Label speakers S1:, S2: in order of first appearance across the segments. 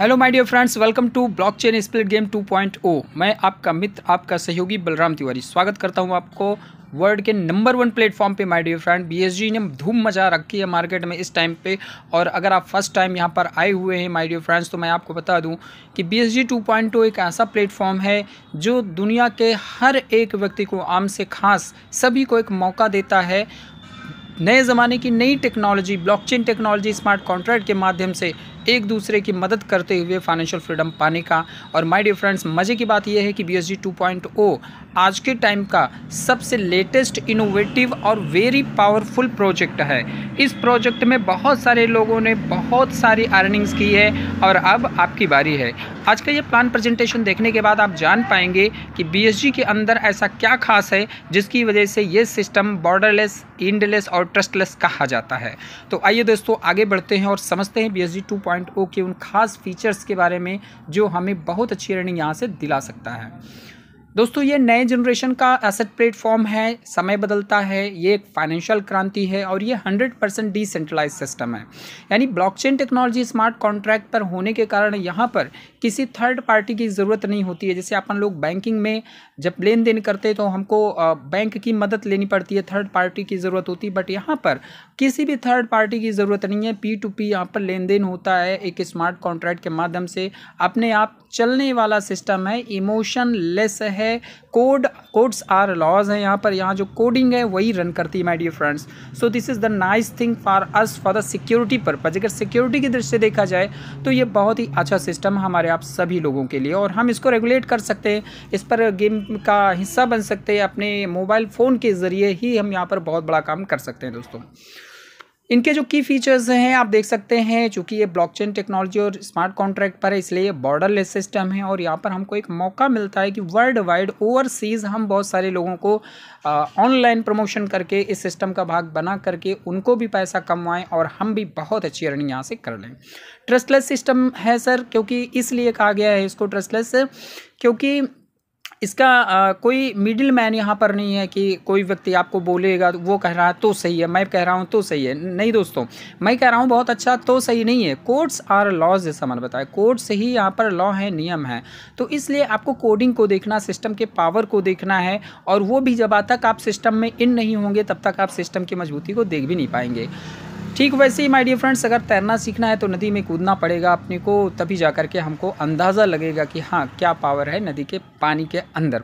S1: hello my dear friends welcome to blockchain split game 2.0 मैं आपका मित्र आपका सहयोगी बलराम तिवारी स्वागत करता हूं आपको वर्ल्ड के नंबर वन प्लेटफॉर्म पे माय डियर फ्रेंड बीएसजी ने धूम मचा रखी है मार्केट में इस टाइम पे और अगर आप फर्स्ट टाइम यहाँ पर आए हुए हैं माय डियर फ्रेंड्स तो मैं आपको बता दूँ कि बीएसजी 2.0 एक ऐसा प्लेटफॉर्म है जो दुनिया के हर एक व्यक्ति को आम से खास सभी को एक मौका देता है नए ज़माने की नई technology blockchain technology smart contract के माध्यम से एक दूसरे की मदद करते हुए फाइनेंशियल फ्रीडम पाने का और माय डियर फ्रेंड्स मज़े की बात यह है कि बी एस आज के टाइम का सबसे लेटेस्ट इनोवेटिव और वेरी पावरफुल प्रोजेक्ट है इस प्रोजेक्ट में बहुत सारे लोगों ने बहुत सारी अर्निंग्स की है और अब आपकी बारी है आज का ये प्लान प्रेजेंटेशन देखने के बाद आप जान पाएंगे कि बी के अंदर ऐसा क्या खास है जिसकी वजह से ये सिस्टम बॉर्डरलेस इंडलेस और ट्रस्टलेस कहा जाता है तो आइए दोस्तों आगे बढ़ते हैं और समझते हैं बी एस oh के उन खास फीचर्स के बारे में जो हमें बहुत अच्छी अर्निंग यहाँ से दिला सकता है दोस्तों ये नए जनरेशन का एसेट प्लेटफॉर्म है समय बदलता है ये एक फाइनेंशियल क्रांति है और ये 100 परसेंट डिसेंट्रलाइज सिस्टम है यानी ब्लॉकचेन टेक्नोलॉजी स्मार्ट कॉन्ट्रैक्ट पर होने के कारण यहाँ पर किसी थर्ड पार्टी की ज़रूरत नहीं होती है जैसे अपन लोग बैंकिंग में जब लेन देन करते हैं तो हमको बैंक की मदद लेनी पड़ती है थर्ड पार्टी की ज़रूरत होती है बट यहाँ पर किसी भी थर्ड पार्टी की ज़रूरत नहीं है पी टू पी यहाँ पर लेन देन होता है एक स्मार्ट कॉन्ट्रैक्ट के माध्यम से अपने आप चलने वाला सिस्टम है इमोशन लेस है कोड कोड्स आर लॉज हैं यहाँ पर यहाँ जो कोडिंग है वही रन करती है my dear friends so this is the nice thing for us for the security purpose अगर सिक्योरिटी की दृष्टि से देखा जाए तो ये बहुत ही अच्छा सिस्टम हमारे आप सभी लोगों के लिए और हम इसको रेगुलेट कर सकते हैं इस पर गेम का हिस्सा बन सकते हैं अपने मोबाइल फ़ोन के ज़रिए ही हम यहाँ पर बहुत बड़ा काम कर सकते हैं दोस्तों इनके जो की फीचर्स हैं आप देख सकते हैं चूँकि ये ब्लॉकचेन टेक्नोलॉजी और स्मार्ट कॉन्ट्रैक्ट पर है इसलिए ये बॉर्डरलेस सिस्टम है और यहाँ पर हमको एक मौका मिलता है कि वर्ल्ड वाइड ओवरसीज़ हम बहुत सारे लोगों को ऑनलाइन प्रमोशन करके इस सिस्टम का भाग बना करके उनको भी पैसा कमवाएं और हम भी बहुत अच्छी अर्निंग यहाँ से कर लें ट्रस्टलेस सिस्टम है सर क्योंकि इसलिए कहा गया है इसको ट्रस्टलेस क्योंकि इसका आ, कोई मिडिल मैन यहाँ पर नहीं है कि कोई व्यक्ति आपको बोलेगा वो कह रहा है तो सही है मैं कह रहा हूँ तो सही है नहीं दोस्तों मैं कह रहा हूँ बहुत अच्छा तो सही नहीं है कोर्ट्स आर लॉज जैसा मैंने बताया कोर्ट्स ही यहाँ पर लॉ है नियम है तो इसलिए आपको कोडिंग को देखना सिस्टम के पावर को देखना है और वो भी जब तक आप सिस्टम में इन नहीं होंगे तब तक आप सिस्टम की मजबूती को देख भी नहीं पाएंगे ठीक वैसे ही माय डियर फ्रेंड्स अगर तैरना सीखना है तो नदी में कूदना पड़ेगा अपने को तभी जा कर के हमको अंदाज़ा लगेगा कि हाँ क्या पावर है नदी के पानी के अंदर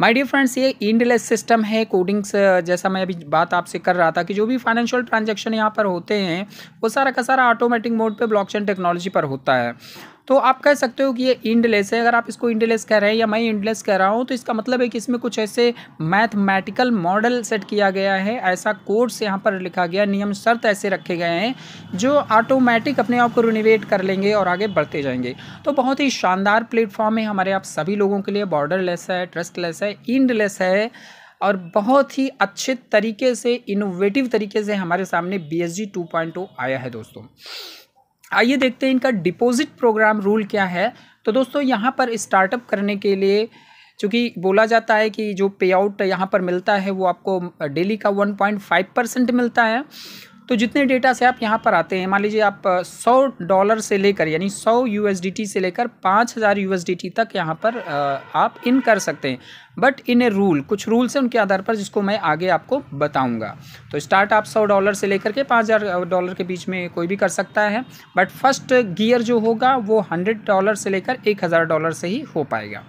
S1: माय डियर फ्रेंड्स ये इंडलेस सिस्टम है कोडिंग्स जैसा मैं अभी बात आपसे कर रहा था कि जो भी फाइनेंशियल ट्रांजेक्शन यहाँ पर होते हैं वो सारा का सारा ऑटोमेटिक मोड पर ब्लॉक टेक्नोलॉजी पर होता है तो आप कह सकते हो कि ये इंडलेस है अगर आप इसको इंडलेस कह रहे हैं या मैं इंडलेस कह रहा हूँ तो इसका मतलब है कि इसमें कुछ ऐसे मैथमेटिकल मॉडल सेट किया गया है ऐसा कोर्स यहाँ पर लिखा गया नियम शर्त ऐसे रखे गए हैं जो ऑटोमेटिक अपने आप को रिनोवेट कर लेंगे और आगे बढ़ते जाएंगे तो बहुत ही शानदार प्लेटफॉर्म है हमारे आप सभी लोगों के लिए बॉर्डरलेस है ट्रस्टलेस है इंडलेस है और बहुत ही अच्छे तरीके से इनोवेटिव तरीके से हमारे सामने B S G two point आया है दोस्तों आइए देखते हैं इनका डिपॉजिट प्रोग्राम रूल क्या है तो दोस्तों यहाँ पर स्टार्टअप करने के लिए चूँकि बोला जाता है कि जो पे आउट यहाँ पर मिलता है वो आपको डेली का वन पॉइंट फाइव परसेंट मिलता है तो जितने डेटा से आप यहाँ पर आते हैं मान लीजिए आप सौ डॉलर से लेकर यानी सौ यू से लेकर पाँच हज़ार यू तक यहाँ पर आप इन कर सकते हैं बट इन ए रूल कुछ रूल्स हैं उनके आधार पर जिसको मैं आगे आपको बताऊंगा तो स्टार्ट आप सौ डॉलर से लेकर के पाँच हज़ार डॉलर के बीच में कोई भी कर सकता है बट फर्स्ट गियर जो होगा वो हंड्रेड डॉलर से लेकर एक हज़ार डॉलर से ही हो पाएगा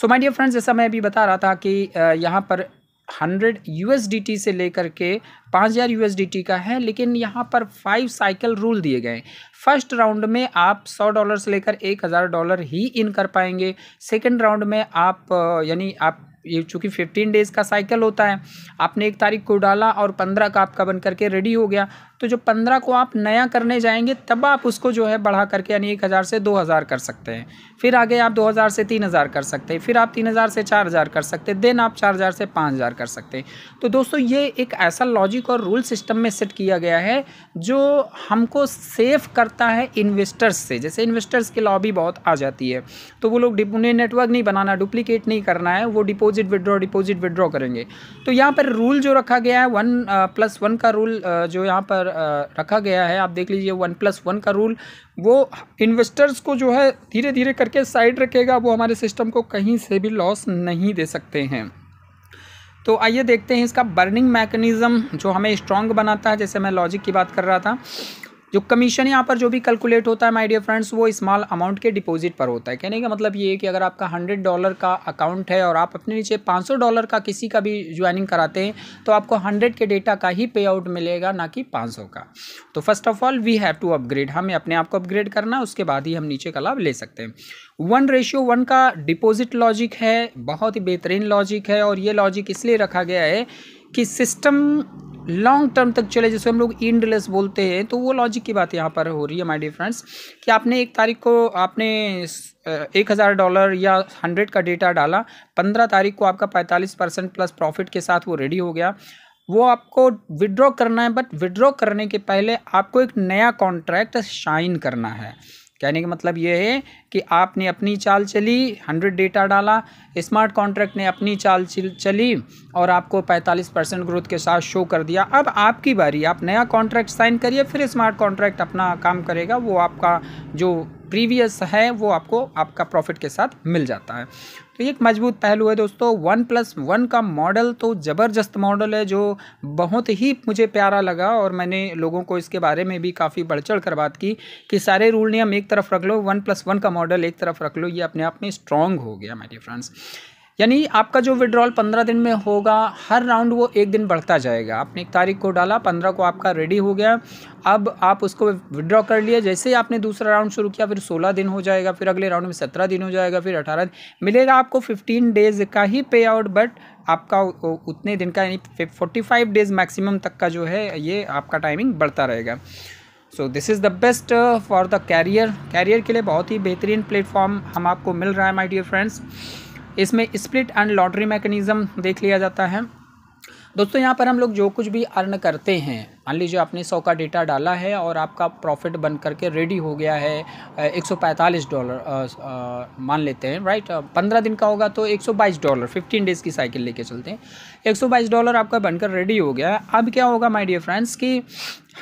S1: सो माई डियर फ्रेंड्स जैसा मैं अभी बता रहा था कि यहाँ पर हंड्रेड यूएसडीटी से लेकर के पाँच हज़ार यू का है लेकिन यहाँ पर फाइव साइकिल रूल दिए गए फर्स्ट राउंड में आप सौ डॉलर से लेकर एक हज़ार डॉलर ही इन कर पाएंगे सेकेंड राउंड में आप यानी आप ये चूँकि फिफ्टीन डेज़ का साइकिल होता है आपने एक तारीख को डाला और पंद्रह का आपका बन करके रेडी हो गया तो जो पंद्रह को आप नया करने जाएंगे तब आप उसको जो है बढ़ा करके यानी एक हज़ार से दो हज़ार कर सकते हैं फिर आगे आप दो हज़ार से तीन हज़ार कर सकते हैं फिर आप तीन हज़ार से चार हज़ार कर सकते हैं देन आप चार हज़ार से पाँच हज़ार कर सकते हैं तो दोस्तों ये एक ऐसा लॉजिक और रूल सिस्टम में सेट किया गया है जो हमको सेफ करता है इन्वेस्टर्स से जैसे इन्वेस्टर्स की लॉबी बहुत आ जाती है तो वो लोग उन्हें नेटवर्क नहीं बनाना डुप्लीकेट नहीं करना है वो डिपॉजिट विड्रॉ डिपॉजिट विड्रॉ करेंगे तो यहाँ पर रूल जो रखा गया है वन प्लस वन का रूल uh, जो यहाँ पर रखा गया है आप देख लीजिए वन प्लस वन का रूल वो इन्वेस्टर्स को जो है धीरे धीरे करके साइड रखेगा वो हमारे सिस्टम को कहीं से भी लॉस नहीं दे सकते हैं तो आइए देखते हैं इसका बर्निंग मैकेनिज़्म जो हमें स्ट्रांग बनाता है जैसे मैं लॉजिक की बात कर रहा था जो कमीशन यहाँ पर जो भी कैलकुलेट होता है माय डियर फ्रेंड्स वो स्मॉल अमाउंट के डिपॉजिट पर होता है कहने का मतलब ये है कि अगर आपका हंड्रेड डॉलर का अकाउंट है और आप अपने नीचे पाँच डॉलर का किसी का भी ज्वाइनिंग कराते हैं तो आपको हंड्रेड के डेटा का ही पे आउट मिलेगा ना कि पाँच का तो first of all we have to upgrade हमें अपने आप को अपग्रेड करना है उसके बाद ही हम नीचे का लाभ ले सकते हैं वन रेशियो वन का डिपोजिट लॉजिक है बहुत ही बेहतरीन लॉजिक है और ये लॉजिक इसलिए रखा गया है कि सिस्टम लॉन्ग टर्म तक चले जैसे हम लोग इंडलेस बोलते हैं तो वो लॉजिक की बात यहाँ पर हो रही है माय डियर फ्रेंड्स कि आपने एक तारीख को आपने एक हज़ार डॉलर या हंड्रेड का डेटा डाला पंद्रह तारीख को आपका पैंतालीस परसेंट प्लस प्रॉफिट के साथ वो रेडी हो गया वो आपको विड्रॉ करना है बट विड्रॉ करने के पहले आपको एक नया कॉन्ट्रैक्ट साइन करना है कहने का मतलब ये है कि आपने अपनी चाल चली हंड्रेड डेटा डाला स्मार्ट कॉन्ट्रैक्ट ने अपनी चाल चली और आपको पैंतालीस परसेंट ग्रोथ के साथ शो कर दिया अब आपकी बारी आप नया कॉन्ट्रैक्ट साइन करिए फिर स्मार्ट कॉन्ट्रैक्ट अपना काम करेगा वो आपका जो प्रीवियस है वो आपको आपका प्रॉफिट के साथ मिल जाता है तो ये एक मजबूत पहलू है दोस्तों वन प्लस वन का मॉडल तो ज़बरदस्त मॉडल है जो बहुत ही मुझे प्यारा लगा और मैंने लोगों को इसके बारे में भी काफ़ी बढ़ चढ़ कर बात की कि सारे रूल नियम एक तरफ रख लो वन प्लस वन का मॉडल एक तरफ रख लो ये अपने आप में स्ट्रांग हो गया माय डियर फ्रेंड्स यानी आपका जो विड्रॉल पंद्रह दिन में होगा हर राउंड वो एक दिन बढ़ता जाएगा आपने एक तारीख को डाला पंद्रह को आपका रेडी हो गया अब आप उसको विड्रॉ कर लिया जैसे ही आपने दूसरा राउंड शुरू किया फिर सोलह दिन हो जाएगा फिर अगले राउंड में सत्रह दिन हो जाएगा फिर अठारह मिलेगा आपको फिफ्टीन डेज़ का ही पे आउट बट आपका उतने दिन का यानी फोर्टी फाइव डेज़ मैक्सिमम तक का जो है ये आपका टाइमिंग बढ़ता रहेगा so this is the best for the career career के लिए बहुत ही बेहतरीन प्लेटफॉर्म हम आपको मिल रहा है माई डियर फ्रेंड्स इसमें स्प्लिट एंड लॉटरी मैकेनिज़्म देख लिया जाता है दोस्तों यहाँ पर हम लोग जो कुछ भी अर्न करते हैं मान लीजिए आपने सौ का डेटा डाला है और आपका प्रॉफिट बन करके रेडी हो गया है 145 डॉलर मान लेते हैं राइट पंद्रह दिन का होगा तो 122 डॉलर 15 डेज़ की साइकिल लेके चलते हैं 122 डॉलर आपका बनकर रेडी हो गया है अब क्या होगा माय डियर फ्रेंड्स कि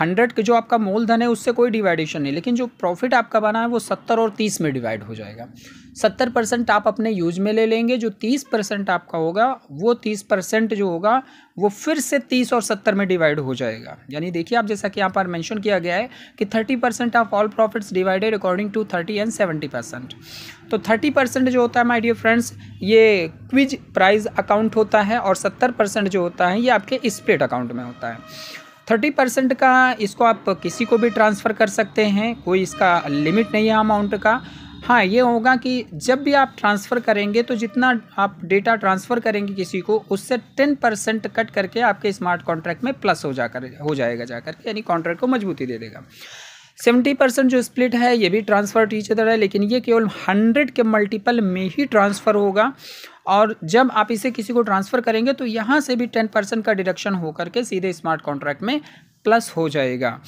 S1: हंड्रेड के जो आपका मूलधन है उससे कोई डिवाइडेशन नहीं लेकिन जो प्रॉफिट आपका बना है वो सत्तर और तीस में डिवाइड हो जाएगा सत्तर परसेंट आप अपने यूज में ले लेंगे जो तीस परसेंट आपका होगा वो तीस परसेंट जो होगा वो फिर से तीस और सत्तर में डिवाइड हो जाएगा यानी देखिए आप जैसा कि यहाँ पर मैंशन किया गया है कि thirty percent of all profits divided according to thirty and seventy percent तो थर्टी परसेंट जो होता है माई डियर फ्रेंड्स ये क्विज प्राइज अकाउंट होता है और सत्तर परसेंट जो होता है ये आपके स्प्लिट अकाउंट में होता है थर्टी परसेंट का इसको आप किसी को भी ट्रांसफ़र कर सकते हैं कोई इसका लिमिट नहीं है अमाउंट का हाँ ये होगा कि जब भी आप ट्रांसफ़र करेंगे तो जितना आप डेटा ट्रांसफ़र करेंगे किसी को उससे टेन परसेंट कट करके आपके स्मार्ट कॉन्ट्रैक्ट में प्लस हो जाकर हो जाएगा जाकर के यानी कॉन्ट्रैक्ट को मजबूती दे देगा सेवेंटी परसेंट जो स्प्लिट है ये भी ट्रांसफ़र टीचर है लेकिन ये केवल हंड्रेड के मल्टीपल में ही ट्रांसफ़र होगा और जब आप इसे किसी को ट्रांसफ़र करेंगे तो यहाँ से भी टेन परसेंट का डिडक्शन हो करके सीधे स्मार्ट कॉन्ट्रैक्ट में प्लस हो जाएगा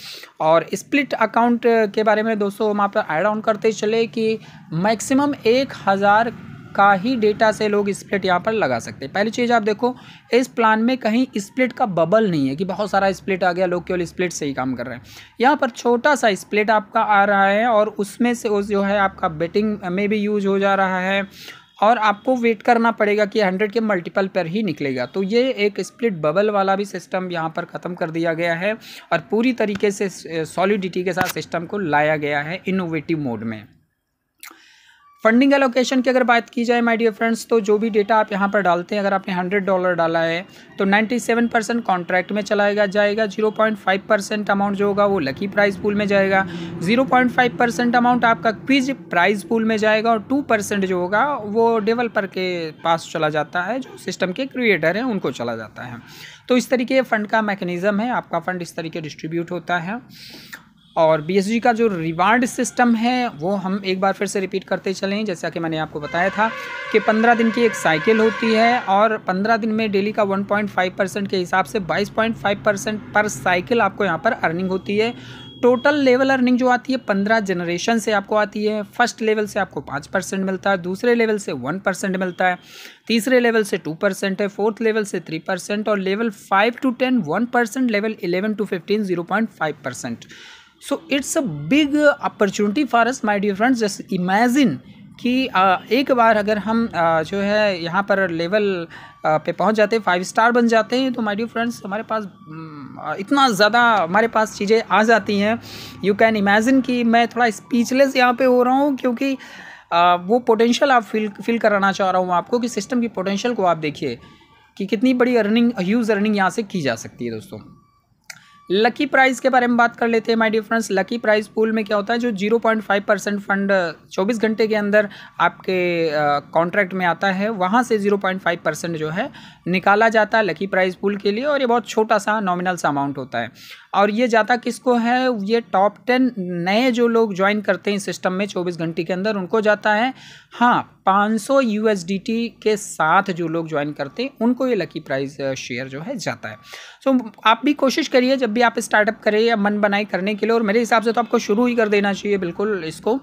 S1: और स्प्लिट अकाउंट के बारे में दोस्तों हम आप ऐड ऑन करते चले कि मैक्सिमम एक हज़ार का ही डेटा से लोग स्प्लिट यहाँ पर लगा सकते हैं पहली चीज़ आप देखो इस प्लान में कहीं स्प्लिट का बबल नहीं है कि बहुत सारा स्प्लिट आ गया लोग केवल स्प्लिट से ही काम कर रहे हैं यहाँ पर छोटा सा स्प्लिट आपका आ रहा है और उसमें से उस जो है आपका बेटिंग में भी यूज हो जा रहा है और आपको वेट करना पड़ेगा कि हंड्रेड के मल्टीपल पर ही निकलेगा तो ये एक स्प्लिट बबल वाला भी सिस्टम यहाँ पर ख़त्म कर दिया गया है और पूरी तरीके से सॉलिडिटी के साथ सिस्टम को लाया गया है इनोवेटिव मोड में फंडिंग एलोकेशन की अगर बात की जाए माय डियर फ्रेंड्स तो जो भी डेटा आप यहाँ पर डालते हैं अगर आपने हंड्रेड डॉलर डाला है तो नाइन्टी सेवन परसेंट कॉन्ट्रैक्ट में चलाएगा जाएगा zero point five percent amount जो होगा वो लकी प्राइज पूल में जाएगा zero point five percent amount आपका क्विज प्राइज पूल में जाएगा और टू परसेंट जो होगा वो डेवलपर के पास चला जाता है जो सिस्टम के क्रिएटर हैं उनको चला जाता है तो इस तरीके फंड का मैकेनिज़म है आपका फंड इस तरीके डिस्ट्रीब्यूट होता है और बी का जो रिवार्ड सिस्टम है वो हम एक बार फिर से रिपीट करते चलें जैसा कि मैंने आपको बताया था कि 15 दिन की एक साइकिल होती है और 15 दिन में डेली का 1.5 परसेंट के हिसाब से 22.5 परसेंट पर साइकिल आपको यहाँ पर अर्निंग होती है टोटल लेवल अर्निंग जो आती है पंद्रह जनरेशन से आपको आती है फर्स्ट लेवल से आपको पाँच परसेंट मिलता है दूसरे लेवल से वन परसेंट मिलता है तीसरे लेवल से टू परसेंट है फोर्थ लेवल से थ्री परसेंट और level five to ten one percent level eleven to fifteen zero point five percent so it's a big opportunity for us my dear friends just imagine कि एक बार अगर हम जो है यहाँ पर लेवल पे पहुँच जाते हैं फाइव स्टार बन जाते हैं तो माय डियर फ्रेंड्स हमारे पास हम्म, इतना ज़्यादा हमारे पास चीज़ें आ जाती हैं यू कैन इमेजिन कि मैं थोड़ा स्पीचलेस यहाँ पे हो रहा हूँ क्योंकि वो पोटेंशियल आप फील फील कराना चाह रहा हूँ आपको कि सिस्टम की पोटेंशियल को आप देखिए कि कितनी बड़ी अर्निंग ह्यूज अर्निंग यहाँ से की जा सकती है दोस्तों लकी प्राइस के बारे में बात कर लेते हैं my dear friends lucky price pool में क्या होता है जो 0.5 परसेंट फंड 24 घंटे के अंदर आपके कॉन्ट्रैक्ट में आता है वहाँ से 0.5 परसेंट जो है निकाला जाता है लकी प्राइस पूल के लिए और ये बहुत छोटा सा नॉमिनल सा अमाउंट होता है और ये जाता किसको है ये टॉप टेन नए जो लोग ज्वाइन करते हैं सिस्टम में चौबीस घंटे के अंदर उनको जाता है हाँ 500 यूएसडीटी के साथ जो लोग ज्वाइन करते हैं उनको ये लकी प्राइज़ शेयर जो है जाता है सो so, आप भी कोशिश करिए जब भी आप स्टार्टअप करें या मन बनाए करने के लिए और मेरे हिसाब से तो आपको शुरू ही कर देना चाहिए बिल्कुल इसको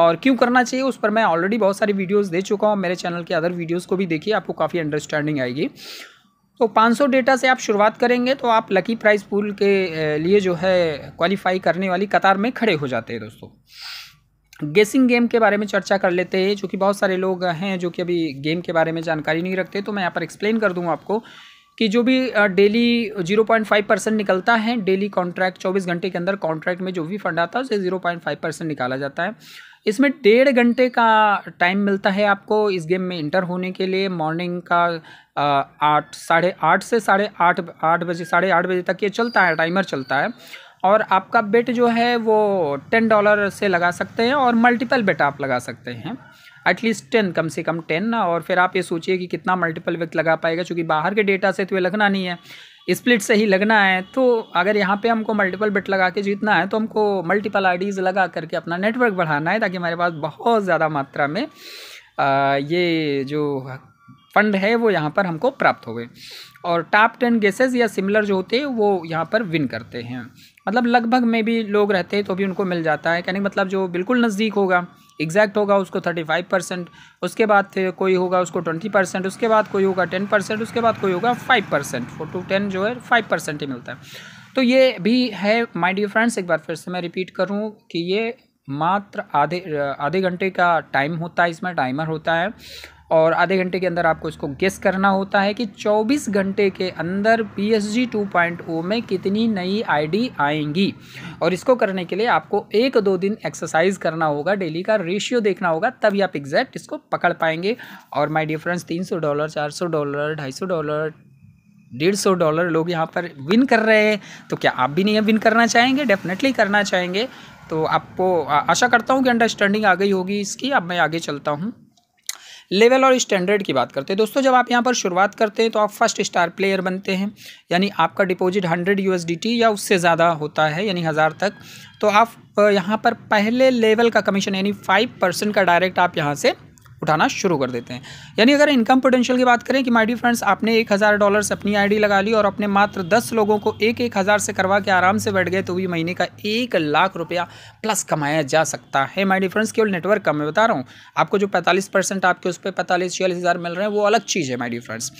S1: और क्यों करना चाहिए उस पर मैं ऑलरेडी बहुत सारी वीडियोस दे चुका हूँ मेरे चैनल के अदर वीडियोस को भी देखिए आपको काफ़ी अंडरस्टैंडिंग आएगी तो 500 डेटा से आप शुरुआत करेंगे तो आप लकी प्राइस पूल के लिए जो है क्वालिफाई करने वाली कतार में खड़े हो जाते हैं दोस्तों गेसिंग गेम के बारे में चर्चा कर लेते हैं जो कि बहुत सारे लोग हैं जो कि अभी गेम के बारे में जानकारी नहीं रखते तो मैं यहाँ पर एक्सप्लेन कर दूँगा आपको कि जो भी डेली 0.5 परसेंट निकलता है डेली कॉन्ट्रैक्ट 24 घंटे के अंदर कॉन्ट्रैक्ट में जो भी फंड आता है उसे 0.5 परसेंट निकाला जाता है इसमें डेढ़ घंटे का टाइम मिलता है आपको इस गेम में इंटर होने के लिए मॉर्निंग का आठ साढ़े आठ से साढ़े आठ आठ बजे साढ़े आठ बजे तक ये चलता है टाइमर चलता है और आपका बेट जो है वो टेन डॉलर से लगा सकते हैं और मल्टीपल बेट आप लगा सकते हैं एटलीस्ट टेन कम से कम टेन ना और फिर आप ये सोचिए कि कितना मल्टीपल वक्त लगा पाएगा चूँकि बाहर के डेटा से तो ये लगना नहीं है स्प्लिट से ही लगना है तो अगर यहाँ पे हमको मल्टीपल बिट लगा के जीतना है तो हमको मल्टीपल आईडीज़ लगा करके अपना नेटवर्क बढ़ाना है ताकि हमारे पास बहुत ज़्यादा मात्रा में आ, ये जो फंड है वो यहाँ पर हमको प्राप्त हो गए और टॉप टेन गेसेस या सिमिलर जो होते हैं वो यहाँ पर विन करते हैं मतलब लगभग में भी लोग रहते हैं तो भी उनको मिल जाता है कहने मतलब जो बिल्कुल नज़दीक होगा एग्जैक्ट होगा उसको थर्टी फाइव परसेंट उसके बाद कोई होगा उसको ट्वेंटी परसेंट उसके बाद कोई होगा टेन परसेंट उसके बाद कोई होगा five percent four to ten जो है फाइव परसेंट ही मिलता है तो ये भी है माय डियर फ्रेंड्स एक बार फिर से मैं रिपीट करूँ कि ये मात्र आधे आधे घंटे का टाइम होता है इसमें टाइमर होता है और आधे घंटे के अंदर आपको इसको गेस करना होता है कि 24 घंटे के अंदर P S G two point O में कितनी नई आईडी आएंगी और इसको करने के लिए आपको एक दो दिन एक्सरसाइज करना होगा डेली का रेशियो देखना होगा तभी आप एग्जैक्ट इसको पकड़ पाएंगे और माई डिफरेंस तीन सौ डॉलर चार सौ डॉलर ढाई सौ डॉलर डेढ़ सौ डॉलर लोग यहाँ पर विन कर रहे हैं तो क्या आप भी नहीं विन करना चाहेंगे डेफिनेटली करना चाहेंगे तो आपको आशा करता हूँ कि अंडरस्टैंडिंग आ गई होगी इसकी अब मैं आगे चलता हूँ लेवल और स्टैंडर्ड की बात करते हैं दोस्तों जब आप यहाँ पर शुरुआत करते हैं तो आप फर्स्ट स्टार प्लेयर बनते हैं यानी आपका डिपॉजिट हंड्रेड यूएसडीटी या उससे ज़्यादा होता है यानी हज़ार तक तो आप यहाँ पर पहले लेवल का कमीशन यानी फाइव परसेंट का डायरेक्ट आप यहाँ से उठाना शुरू कर देते हैं यानी अगर इनकम पोटेंशियल की बात करें कि माइडी डी फ्रेंड्स आपने एक हज़ार डॉलर से अपनी आईडी लगा ली और अपने मात्र दस लोगों को एक एक हज़ार से करवा के आराम से बैठ गए तो भी महीने का एक लाख रुपया प्लस कमाया जा सकता है माइडी डी फ्रेंड्स केवल नेटवर्क का मैं बता रहा हूँ आपको जो पैंतालीस परसेंट आपके उस पर पैंतालीस छियालीस हज़ार मिल रहे हैं वो अलग चीज़ है my dear dear friends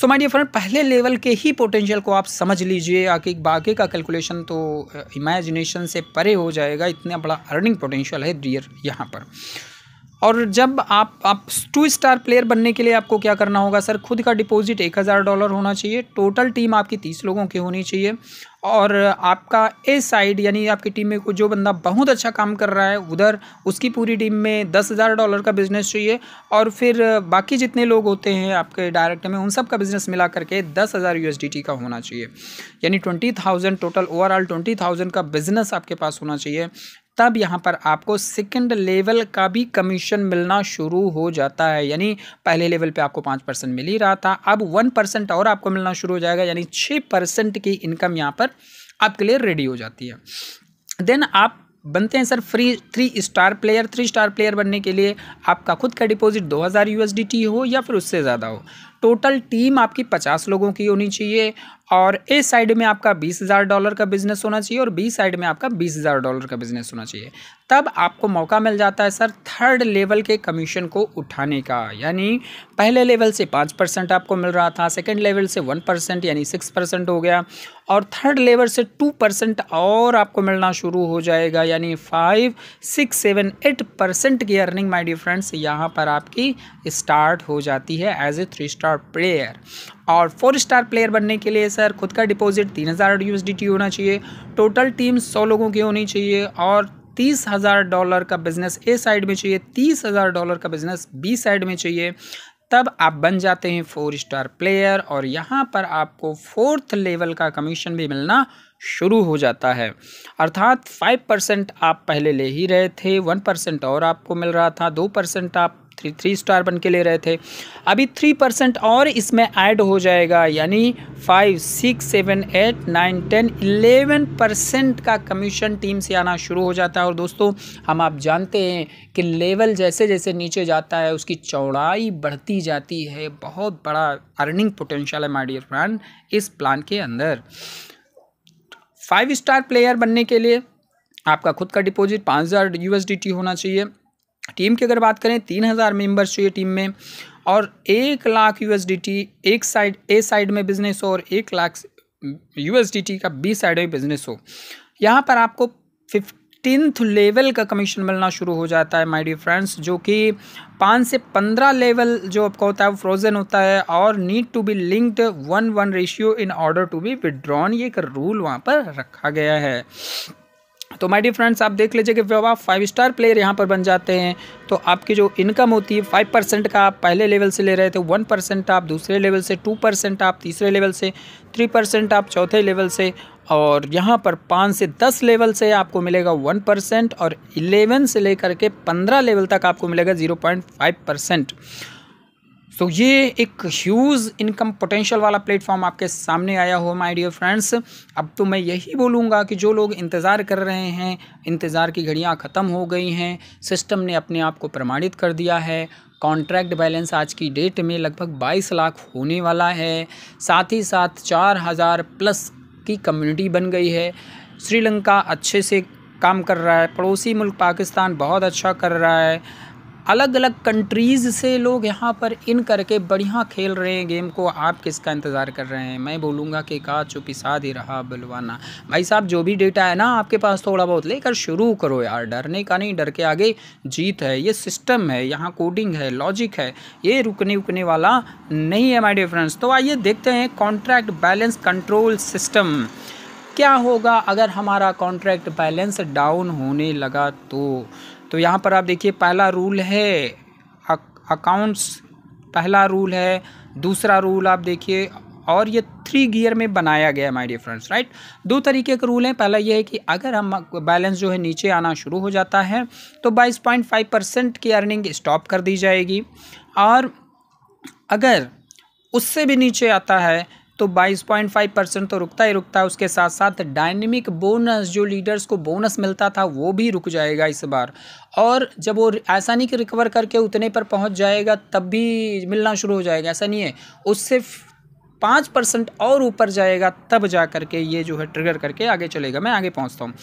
S1: so my dear friend पहले लेवल के ही पोटेंशियल को आप समझ लीजिए आके बाकी का कैलकुलेशन तो इमेजिनेशन से परे हो जाएगा इतना बड़ा अर्निंग पोटेंशियल है डियर यहाँ पर और जब आप आप टू स्टार प्लेयर बनने के लिए आपको क्या करना होगा सर खुद का डिपॉजिट एक हज़ार डॉलर होना चाहिए टोटल टीम आपकी तीस लोगों की होनी चाहिए और आपका ए साइड यानी आपकी टीम में को जो बंदा बहुत अच्छा काम कर रहा है उधर उसकी पूरी टीम में दस हज़ार डॉलर का बिज़नेस चाहिए और फिर बाकी जितने लोग होते हैं आपके डायरेक्ट में उन सब का बिज़नेस मिला करके दस हज़ार यू का होना चाहिए यानी twenty thousand total overall twenty thousand का बिज़नेस आपके पास होना चाहिए तब यहाँ पर आपको सेकंड लेवल का भी कमीशन मिलना शुरू हो जाता है यानी पहले लेवल पे आपको पाँच परसेंट मिल ही रहा था अब वन परसेंट और आपको मिलना शुरू हो जाएगा यानी छः परसेंट की इनकम यहाँ पर आपके लिए रेडी हो जाती है देन आप बनते हैं sir free three star player three star player बनने के लिए आपका खुद का डिपॉजिट 2000 हज़ार हो या फिर उससे ज़्यादा हो टोटल टीम आपकी पचास लोगों की होनी चाहिए और ए साइड में आपका बीस हज़ार डॉलर का बिज़नेस होना चाहिए और बी साइड में आपका बीस हज़ार डॉलर का बिज़नेस होना चाहिए तब आपको मौका मिल जाता है सर थर्ड लेवल के कमीशन को उठाने का यानी पहले लेवल से पाँच परसेंट आपको मिल रहा था सेकेंड लेवल से वन परसेंट यानी सिक्स परसेंट हो गया और थर्ड लेवल से टू परसेंट और आपको मिलना शुरू हो जाएगा यानी five six seven eight percent की अर्निंग माई डियर फ्रेंड्स यहाँ पर आपकी स्टार्ट हो जाती है as a three star star player और फोर स्टार प्लेयर बनने के लिए सर खुद का डिपॉजिट तीन हज़ार यूएसडीटी होना चाहिए टोटल टीम सौ लोगों की होनी चाहिए और तीस हज़ार डॉलर का बिज़नेस ए साइड में चाहिए तीस हज़ार डॉलर का बिज़नेस बी साइड में चाहिए तब आप बन जाते हैं फोर स्टार प्लेयर और यहाँ पर आपको फोर्थ लेवल का कमीशन भी मिलना शुरू हो जाता है अर्थात फाइव परसेंट आप पहले ले ही रहे थे वन परसेंट और आपको मिल रहा था दो परसेंट आप थ्री थ्री स्टार बन के ले रहे थे अभी थ्री परसेंट और इसमें ऐड हो जाएगा यानी five six seven eight nine ten eleven percent का कमीशन टीम से आना शुरू हो जाता है और दोस्तों हम आप जानते हैं कि लेवल जैसे जैसे नीचे जाता है उसकी चौड़ाई बढ़ती जाती है बहुत बड़ा अर्निंग पोटेंशियल है माइडियर डियर फ्रेंड इस प्लान के अंदर फाइव स्टार प्लेयर बनने के लिए आपका खुद का डिपॉजिट पाँच हज़ार होना चाहिए टीम की अगर बात करें तीन हज़ार मेम्बर्स चाहिए टीम में और एक लाख यू एस एक साइड ए साइड में बिजनेस हो और एक लाख यूएसडीटी का बी साइड में बिजनेस हो यहाँ पर आपको फिफ्टींथ लेवल का कमीशन मिलना शुरू हो जाता है माय डियर फ्रेंड्स जो कि पाँच से पंद्रह लेवल जो आपका होता है वो फ्रोजन होता है और need to be linked one one ratio in order to be withdrawn ये एक रूल वहाँ पर रखा गया है तो माय डियर फ्रेंड्स आप देख लीजिए कि जब आप फाइव स्टार प्लेयर यहाँ पर बन जाते हैं तो आपकी जो इनकम होती है फाइव परसेंट का आप पहले लेवल से ले रहे थे वन परसेंट आप दूसरे लेवल से टू परसेंट आप तीसरे लेवल से थ्री परसेंट आप चौथे लेवल से और यहाँ पर पाँच से दस लेवल से आपको मिलेगा वन परसेंट और इलेवन से लेकर के पंद्रह लेवल तक आपको मिलेगा zero point five percent so ये एक ह्यूज इनकम पोटेंशियल वाला प्लेटफॉर्म आपके सामने आया हो माय डियर फ्रेंड्स अब तो मैं यही बोलूँगा कि जो लोग इंतज़ार कर रहे हैं इंतज़ार की घड़ियाँ ख़त्म हो गई हैं सिस्टम ने अपने आप को प्रमाणित कर दिया है कॉन्ट्रैक्ट बैलेंस आज की डेट में लगभग 22 लाख होने वाला है साथ ही साथ 4000 प्लस की कम्युनिटी बन गई है श्रीलंका अच्छे से काम कर रहा है पड़ोसी मुल्क पाकिस्तान बहुत अच्छा कर रहा है अलग अलग कंट्रीज़ से लोग यहाँ पर इन करके बढ़िया खेल रहे हैं गेम को आप किसका इंतज़ार कर रहे हैं मैं बोलूँगा कि का चुपी साध ही रहा बुलवाना भाई साहब जो भी डेटा है ना आपके पास थोड़ा बहुत लेकर शुरू करो यार डरने का नहीं डर के आगे जीत है ये सिस्टम है यहाँ कोडिंग है लॉजिक है ये रुकने उकने वाला नहीं है माई डिफ्रेंस तो आइए देखते हैं कॉन्ट्रैक्ट बैलेंस कंट्रोल सिस्टम क्या होगा अगर हमारा कॉन्ट्रैक्ट बैलेंस डाउन होने लगा तो तो यहाँ पर आप देखिए पहला रूल है अकाउंट्स पहला रूल है दूसरा रूल आप देखिए और ये थ्री गियर में बनाया गया है माई डियर राइट दो तरीके के रूल हैं पहला ये है कि अगर हम बैलेंस जो है नीचे आना शुरू हो जाता है तो 22.5 परसेंट की अर्निंग स्टॉप कर दी जाएगी और अगर उससे भी नीचे आता है तो 22.5 परसेंट तो रुकता ही रुकता है उसके साथ साथ डायनेमिक बोनस जो लीडर्स को बोनस मिलता था वो भी रुक जाएगा इस बार और जब वो ऐसा नहीं कि रिकवर करके उतने पर पहुंच जाएगा तब भी मिलना शुरू हो जाएगा ऐसा नहीं है उससे पाँच परसेंट और ऊपर जाएगा तब जा करके ये जो है ट्रिगर करके आगे चलेगा मैं आगे पहुँचता हूँ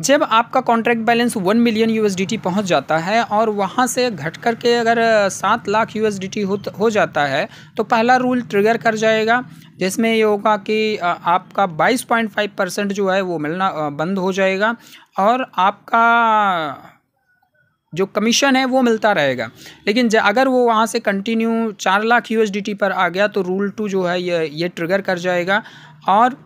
S1: जब आपका contract balance one million USDT पहुंच जाता है और वहां से घट कर के अगर सात लाख यूएसडीटी हो हो जाता है तो पहला रूल ट्रिगर कर जाएगा जिसमें ये होगा कि आपका 22.5 परसेंट जो है वो मिलना बंद हो जाएगा और आपका जो कमीशन है वो मिलता रहेगा लेकिन अगर वो वहाँ से कंटिन्यू चार लाख यूएसडीटी पर आ गया तो रूल टू जो है ये ये ट्रिगर कर जाएगा और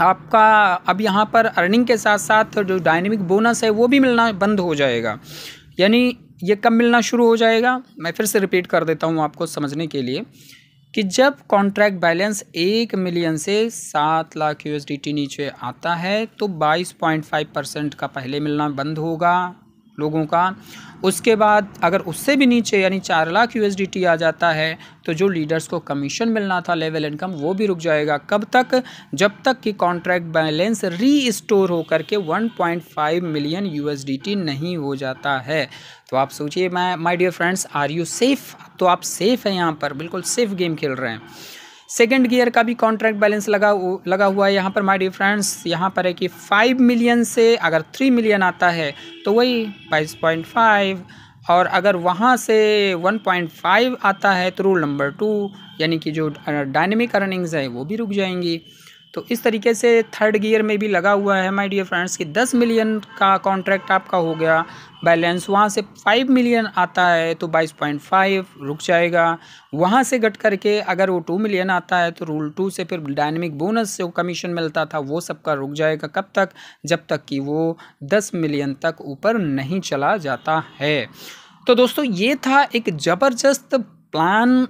S1: आपका अब यहाँ पर अर्निंग के साथ साथ जो डायनेमिक बोनस है वो भी मिलना बंद हो जाएगा यानी ये कब मिलना शुरू हो जाएगा मैं फिर से रिपीट कर देता हूँ आपको समझने के लिए कि जब कॉन्ट्रैक्ट बैलेंस एक मिलियन से सात लाख यूएसडीटी नीचे आता है तो बाईस पॉइंट फाइव परसेंट का पहले मिलना बंद होगा लोगों का उसके बाद अगर उससे भी नीचे यानी चार लाख यू आ जाता है तो जो लीडर्स को कमीशन मिलना था लेवल इनकम वो भी रुक जाएगा कब तक जब तक कि कॉन्ट्रैक्ट बैलेंस री स्टोर होकर के 1.5 मिलियन यू नहीं हो जाता है तो आप सोचिए मैं my dear friends are you safe तो आप सेफ़ हैं यहाँ पर बिल्कुल सेफ़ गेम खेल रहे हैं सेकेंड गियर का भी कॉन्ट्रैक्ट बैलेंस लगा लगा हुआ है यहाँ पर माई डिफ्रेंस फ्रेंड्स यहाँ पर है कि फाइव मिलियन से अगर थ्री मिलियन आता है तो वही बाईस पॉइंट फाइव और अगर वहाँ से वन पॉइंट फाइव आता है तो रूल नंबर टू यानी कि जो डायनेमिक अर्निंग्स है वो भी रुक जाएंगी तो इस तरीके से थर्ड गियर में भी लगा हुआ है माय डियर फ्रेंड्स कि 10 मिलियन का कॉन्ट्रैक्ट आपका हो गया बैलेंस वहाँ से 5 मिलियन आता है तो 22.5 रुक जाएगा वहाँ से घट करके अगर वो 2 मिलियन आता है तो रूल टू से फिर डायनेमिक बोनस से कमीशन मिलता था वो सबका रुक जाएगा कब तक जब तक कि वो दस मिलियन तक ऊपर नहीं चला जाता है तो दोस्तों ये था एक ज़बरदस्त प्लान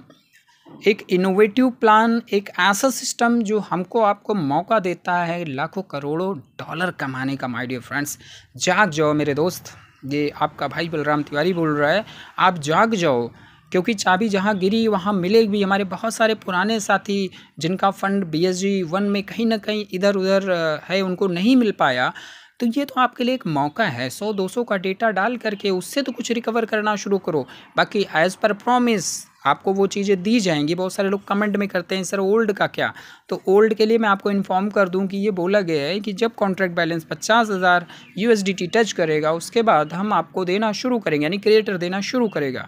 S1: एक इनोवेटिव प्लान एक ऐसा सिस्टम जो हमको आपको मौका देता है लाखों करोड़ों डॉलर कमाने का माय डियर फ्रेंड्स जाग जाओ मेरे दोस्त ये आपका भाई बलराम तिवारी बोल रहा है आप जाग जाओ क्योंकि चाबी जहाँ गिरी वहाँ मिलेगी हमारे बहुत सारे पुराने साथी जिनका fund B S G one में कहीं ना कहीं इधर उधर है उनको नहीं मिल पाया तो ये तो आपके लिए एक मौका है सौ दो सौ का डेटा डाल करके उससे तो कुछ रिकवर करना शुरू करो बाकी एज़ पर प्रॉमिस आपको वो चीज़ें दी जाएंगी बहुत सारे लोग कमेंट में करते हैं सर ओल्ड का क्या तो ओल्ड के लिए मैं आपको इन्फॉर्म कर दूं कि ये बोला गया है कि जब कॉन्ट्रैक्ट बैलेंस पचास हज़ार यू टच करेगा उसके बाद हम आपको देना शुरू करेंगे यानी क्रिएटर देना शुरू करेगा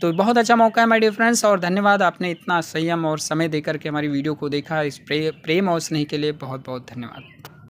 S1: तो बहुत अच्छा मौका है माय डियर फ्रेंड्स और धन्यवाद आपने इतना संयम और समय देकर के हमारी वीडियो को देखा इस प्रे, प्रेम और स्नेह के लिए बहुत बहुत धन्यवाद